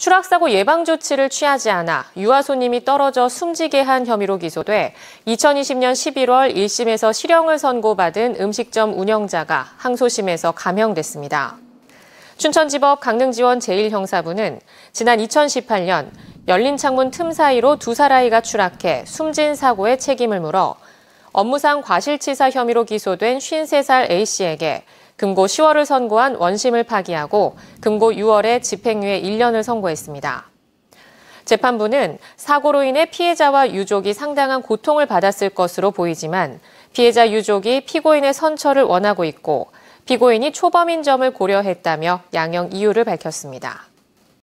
추락사고 예방 조치를 취하지 않아 유아 손님이 떨어져 숨지게 한 혐의로 기소돼 2020년 11월 1심에서 실형을 선고받은 음식점 운영자가 항소심에서 감형됐습니다. 춘천지법 강릉지원 제1형사부는 지난 2018년 열린 창문 틈 사이로 두 살아이가 추락해 숨진 사고에 책임을 물어 업무상 과실치사 혐의로 기소된 53살 A씨에게 금고 10월을 선고한 원심을 파기하고 금고 6월에 집행유예 1년을 선고했습니다. 재판부는 사고로 인해 피해자와 유족이 상당한 고통을 받았을 것으로 보이지만 피해자 유족이 피고인의 선처를 원하고 있고 피고인이 초범인 점을 고려했다며 양형 이유를 밝혔습니다.